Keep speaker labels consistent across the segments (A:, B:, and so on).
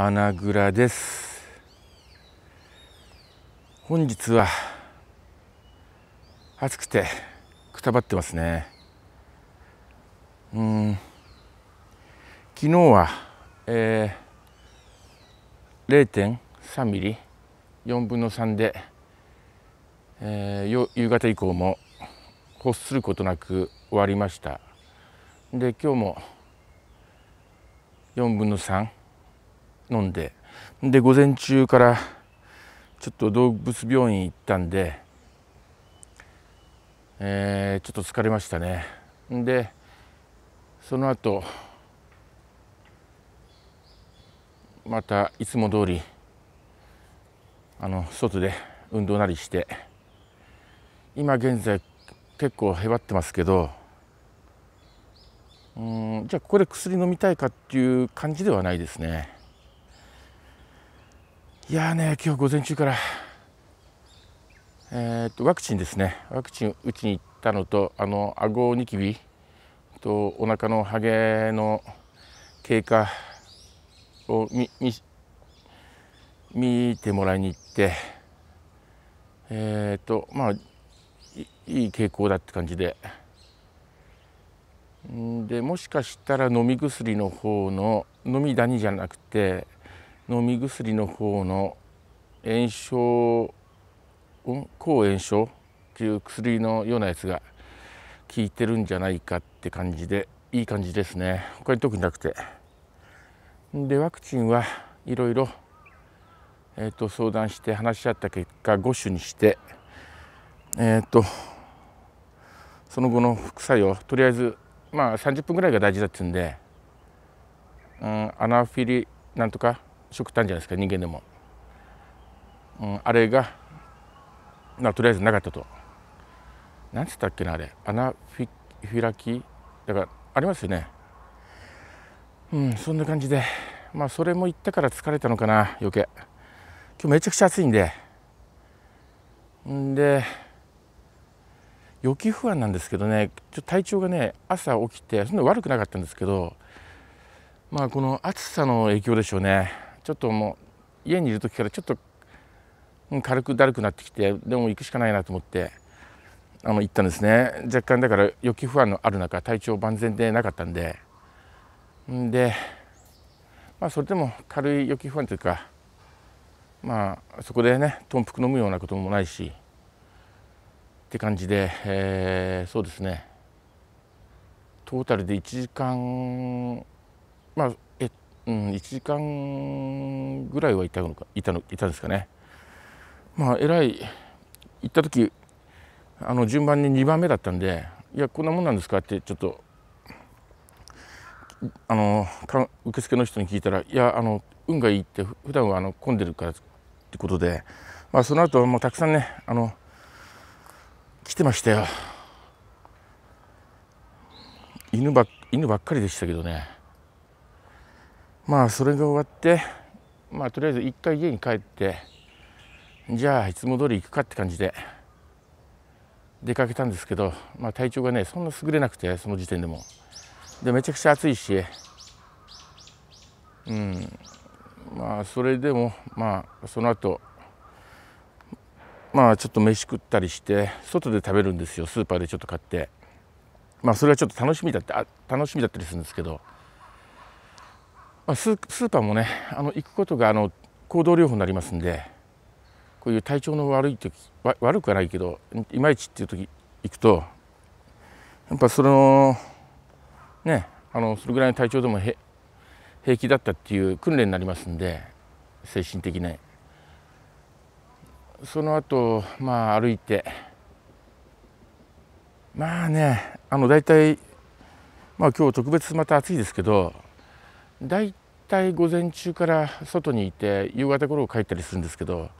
A: 穴蔵です本日は暑くてくたばってますねうん昨日は、えー、0.3ミリ4分の3で、えー、夕方以降も欲することなく終わりましたで今日も4分の3飲んでで午前中からちょっと動物病院行ったんで、えー、ちょっと疲れましたねでその後またいつも通りあの外で運動なりして今現在結構へばってますけどうんじゃあここで薬飲みたいかっていう感じではないですね。いやね、今日午前中から、えー、っとワクチンですね、ワクチン打ちに行ったのと、あの顎ニキビとお腹のハゲの経過を見見てもらいに行って、えー、っとまあいい傾向だって感じで。でもしかしたら飲み薬の方の飲みダニじゃなくて飲み薬の方の炎症、うん、抗炎症っていう薬のようなやつが効いてるんじゃないかって感じでいい感じですね他に特になくてでワクチンはいろいろえーと、相談して話し合った結果5種にして、えーと、とその後の副作用とりあえず、まあ、30分ぐらいが大事だっていうんで、うん、アナフィリなんとか食ったんじゃないですか人間でも、うん、あれがなとりあえずなかったと何つったっけなあれアナフィフィラキだからありますよねうんそんな感じでまあそれも言ったから疲れたのかな余計今日めちゃくちゃ暑いんでんで予期不安なんですけどねちょ体調がね朝起きてそんな悪くなかったんですけどまあこの暑さの影響でしょうねちょっともう家にいる時からちょっと、軽くだるくなってきてでも行くしかないなと思ってあの行ったんですね若干だから予期不安のある中体調万全でなかったんでんで、まあ、それでも軽い予期不安というかまあそこでね頓服飲むようなこともないしって感じで、えー、そうですねトータルで1時間まあうん、1時間ぐらいはいたのかいたのいたんですかねまあえらい行った時あの順番に2番目だったんで「いやこんなもんなんですか?」ってちょっとあの受付の人に聞いたら「いやあの運がいい」って普段はあの混んでるからってことで、まあ、その後もうたくさんねあの来てましたよ犬ば犬ばっかりでしたけどねまあそれが終わってまあとりあえず一回家に帰ってじゃあいつも通り行くかって感じで出かけたんですけど、まあ、体調がねそんな優れなくてその時点でもでめちゃくちゃ暑いしうんまあそれでもまあその後まあちょっと飯食ったりして外で食べるんですよスーパーでちょっと買ってまあそれはちょっと楽しみだったあ楽しみだったりするんですけどまあ、スーパーもねあの行くことがあの行動療法になりますんでこういう体調の悪い時悪くはないけどいまいちっていう時行くとやっぱそのねあのそれぐらいの体調でも平気だったっていう訓練になりますんで精神的にその後まあ歩いてまあねあの大体まあ今日特別また暑いですけど大体午前中から外にいて夕方頃帰ったりするんですけど、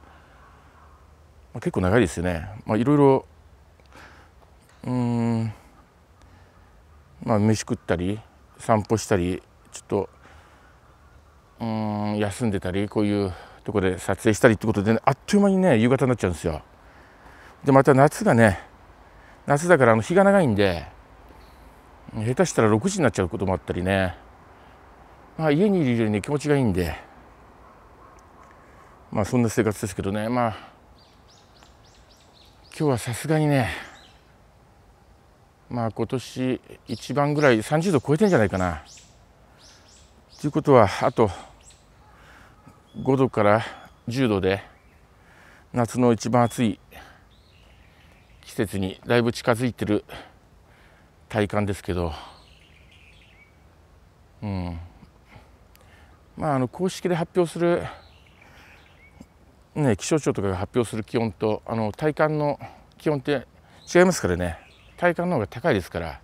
A: まあ、結構長いですよねまあいろいろうんまあ飯食ったり散歩したりちょっとうん休んでたりこういうとこで撮影したりってことで、ね、あっという間にね夕方になっちゃうんですよでまた夏がね夏だからあの日が長いんで下手したら6時になっちゃうこともあったりねまあ、家にいるよりね気持ちがいいんでまあそんな生活ですけどねまあ今日はさすがにねまあ今年一番ぐらい30度超えてんじゃないかな。ということはあと5度から10度で夏の一番暑い季節にだいぶ近づいてる体感ですけどうん。まあ、あの公式で発表する、ね、気象庁とかが発表する気温とあの体感の気温って違いますからね体感の方が高いですから、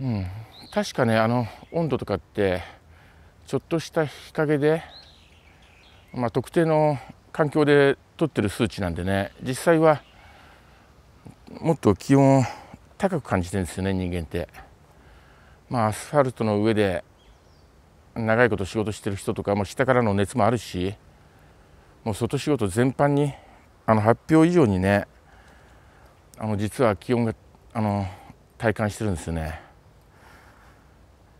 A: うん、確かねあの温度とかってちょっとした日陰で、まあ、特定の環境で取ってる数値なんでね実際はもっと気温高く感じてるんですよね人間って。まあ、アスファルトの上で長いこと仕事してる人とかも下からの熱もあるしもう外仕事全般にあの発表以上にねあの実は気温があの体感してるんですよね。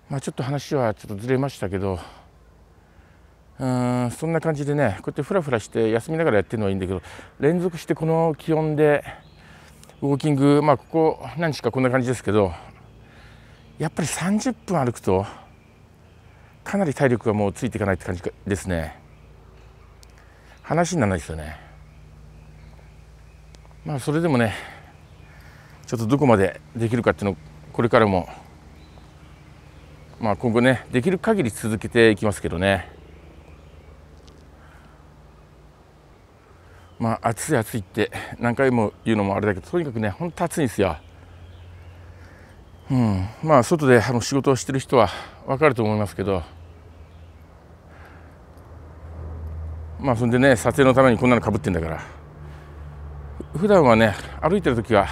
A: まあ、ちょっと話はちょっとずれましたけどうんそんな感じでねこうやってふらふらして休みながらやってるのはいいんだけど連続してこの気温でウォーキングまあここ何日かこんな感じですけどやっぱり30分歩くとかなり体力がもうついていかないって感じですね話にならないですよねまあそれでもねちょっとどこまでできるかっていうのをこれからもまあ今後ねできる限り続けていきますけどねまあ暑い暑いって何回も言うのもあれだけどとにかくねほんと暑いんですようん、まあ外であの仕事をしてる人は分かると思いますけどまあそんでね撮影のためにこんなのかぶってんだから普段はね歩いてる時は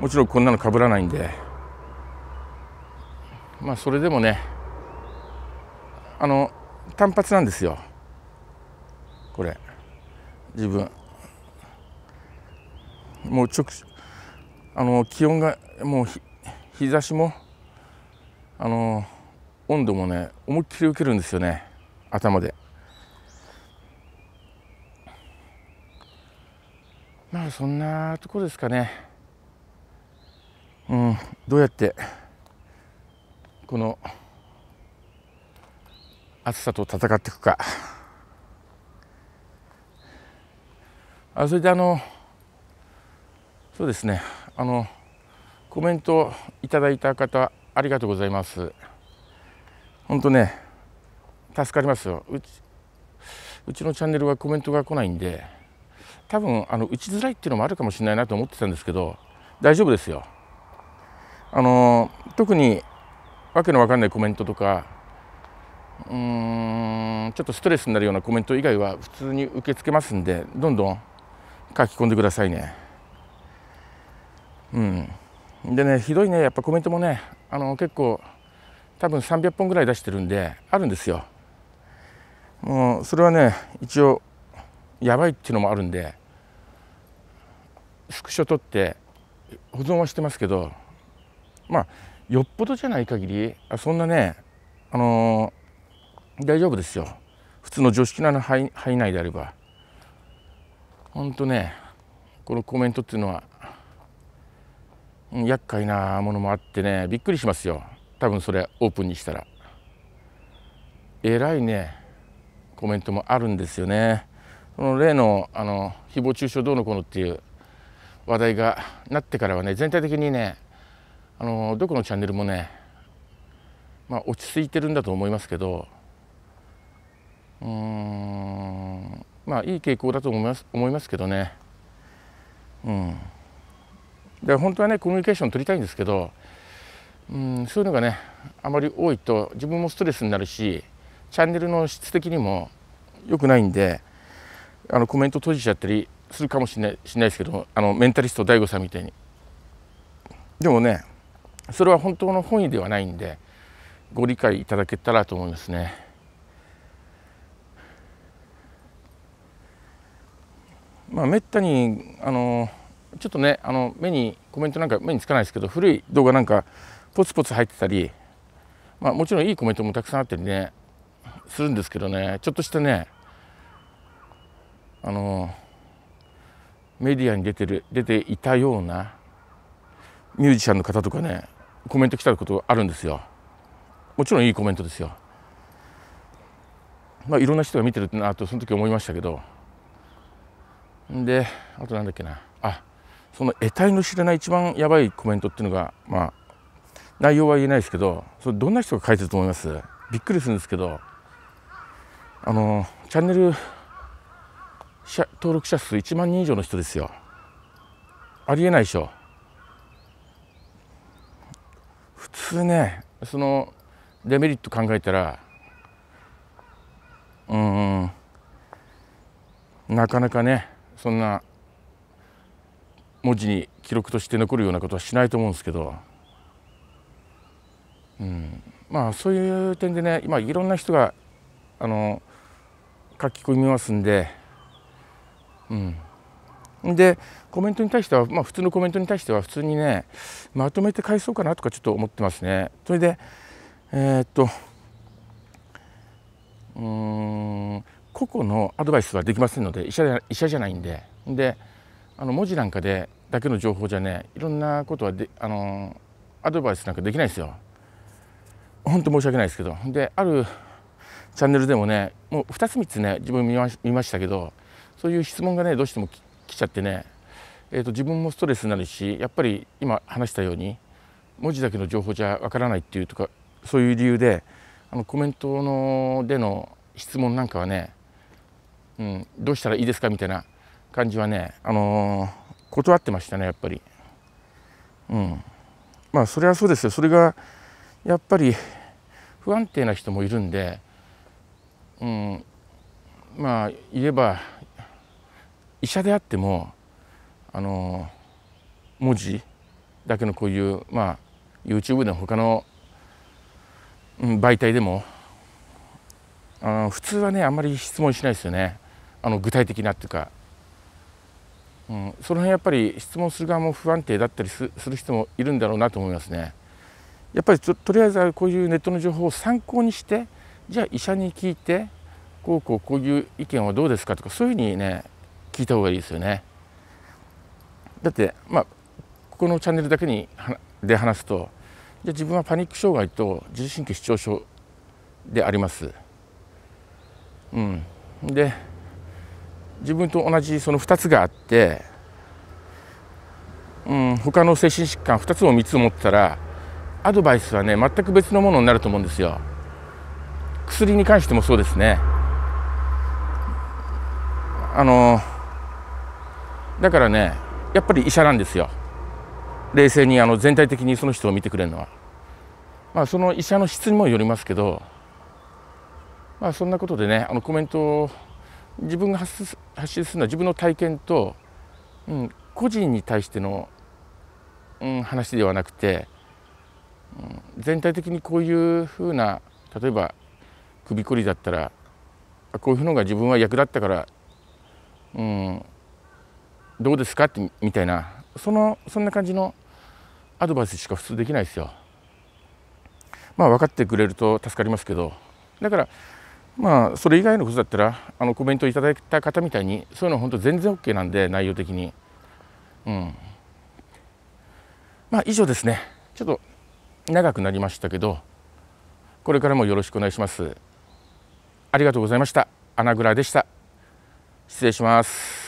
A: もちろんこんなのかぶらないんでまあそれでもねあの単発なんですよこれ自分もう直あの気温がもう日差しもあの温度もね思いっきり受けるんですよね頭でまあそんなとこですかねうんどうやってこの暑さと戦っていくかあそれであのそうですねあのコメントいただいた方ありがとうございます本当ね助かりますようちうちのチャンネルはコメントが来ないんで多分あの打ちづらいっていうのもあるかもしれないなと思ってたんですけど大丈夫ですよあの特にわけのわかんないコメントとかうーんちょっとストレスになるようなコメント以外は普通に受け付けますんでどんどん書き込んでくださいねうんでねひどいねやっぱコメントもねあの結構多分300本ぐらい出してるんであるんですよもうそれはね一応やばいっていうのもあるんでスクショって保存はしてますけどまあよっぽどじゃない限りあそんなねあのー、大丈夫ですよ普通の常識なの範囲内であればほんとねこのコメントっていうのは厄介なものもあってねびっくりしますよ多分それオープンにしたらえらいねコメントもあるんですよねその例のあの誹謗中傷どうのこうのっていう話題がなってからはね全体的にねあのどこのチャンネルもねまあ、落ち着いてるんだと思いますけどうーんまあいい傾向だと思います思いますけどねうん。で本当はねコミュニケーション取りたいんですけど、うん、そういうのがねあまり多いと自分もストレスになるしチャンネルの質的にも良くないんであのコメント閉じちゃったりするかもしれないしないですけどあのメンタリスト DAIGO さんみたいに。でもねそれは本当の本意ではないんでご理解いただけたらと思いますね。まあ、めったにあのちょっとねあの目にコメントなんか目につかないですけど古い動画なんかポツポツ入ってたり、まあ、もちろんいいコメントもたくさんあったりねするんですけどねちょっとしたねあのメディアに出てる出ていたようなミュージシャンの方とかねコメント来たことあるんですよもちろんいいコメントですよまあいろんな人が見てるなとその時思いましたけどであとなんだっけなその得体の知れない一番やばいコメントっていうのがまあ内容は言えないですけどそれどんな人が書いてると思いますびっくりするんですけどあのチャンネル登録者数1万人以上の人ですよありえないでしょ普通ねそのデメリット考えたらうんなかなかねそんな文字に記録として残るようなことはしないと思うんですけど、うん、まあそういう点でね今いろんな人があの書き込みますんで、うん、でコメントに対しては、まあ、普通のコメントに対しては普通にねまとめて返そうかなとかちょっと思ってますね。それでえー、っとうん個々のアドバイスはできませんので医者医者じゃないんで。であの文字なんかでだけの情報じゃねいろんなことはであのアドバイスなんかできないですよ。本当申し訳ないですけどであるチャンネルでもねもう2つ3つね自分見ましたけどそういう質問がねどうしても来ちゃってね、えーと、と自分もストレスになるしやっぱり今話したように文字だけの情報じゃわからないっていうとかそういう理由であのコメントのでの質問なんかはね、うん、どうしたらいいですかみたいな感じはね、あのー、断ってましたねやっぱりうんまあそれはそうですよそれがやっぱり不安定な人もいるんで、うん、まあ言えば医者であってもあの文字だけのこういうまあ YouTube でも他の、うん、媒体でもあの普通はねあんまり質問しないですよねあの具体的なっていうかうん、その辺やっぱり質問する側も不安定だったりする人もいるんだろうなと思いますね。やっぱりとりあえずはこういうネットの情報を参考にしてじゃあ医者に聞いてこうこうこういう意見はどうですかとかそういうふうにね聞いた方がいいですよね。だってまあここのチャンネルだけにで話すとじゃあ自分はパニック障害と自律神経失調症であります。うん、で自分と同じその2つがあって、うん、他の精神疾患2つも3つ持ったらアドバイスはね全く別のものになると思うんですよ。薬に関してもそうですね。あのだからねやっぱり医者なんですよ。冷静にあの全体的にその人を見てくれるのは。まあ、その医者の質にもよりますけど、まあ、そんなことでねあのコメントを自分が発信するのは自分の体験と、うん、個人に対しての、うん、話ではなくて、うん、全体的にこういうふうな例えば首こりだったらこういうのが自分は役立ったから、うん、どうですかってみたいなそのそんな感じのアドバイスしか普通できないですよ。まあ分かってくれると助かりますけどだからまあそれ以外のことだったらあのコメントいただいた方みたいにそういうのは本当全然 OK なんで内容的にうんまあ以上ですねちょっと長くなりましたけどこれからもよろしくお願いしますありがとうございました穴蔵でした失礼します